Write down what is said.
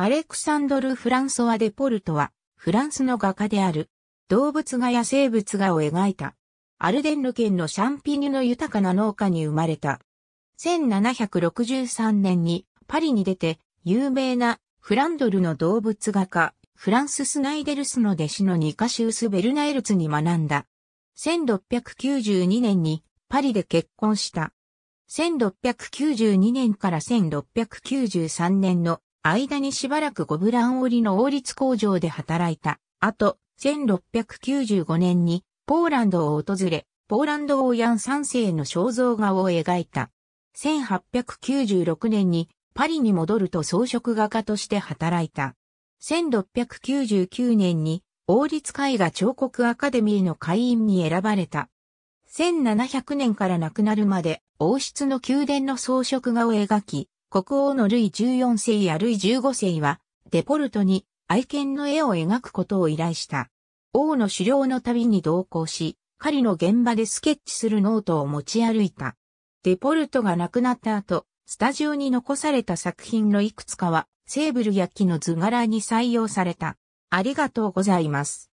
アレクサンドル・フランソワ・デ・ポルトは、フランスの画家である、動物画や生物画を描いた、アルデンヌ県のシャンピニュの豊かな農家に生まれた。1763年にパリに出て、有名なフランドルの動物画家、フランス・スナイデルスの弟子のニカシウス・ベルナエルツに学んだ。1692年にパリで結婚した。1692年から1693年の間にしばらくゴブラン織りの王立工場で働いた。あと、1695年にポーランドを訪れ、ポーランド王ヤン3世の肖像画を描いた。1896年にパリに戻ると装飾画家として働いた。1699年に王立絵画彫刻アカデミーの会員に選ばれた。1700年から亡くなるまで王室の宮殿の装飾画を描き、国王のルイ14世やルイ15世は、デポルトに愛犬の絵を描くことを依頼した。王の狩猟の旅に同行し、狩りの現場でスケッチするノートを持ち歩いた。デポルトが亡くなった後、スタジオに残された作品のいくつかは、セーブルや木の図柄に採用された。ありがとうございます。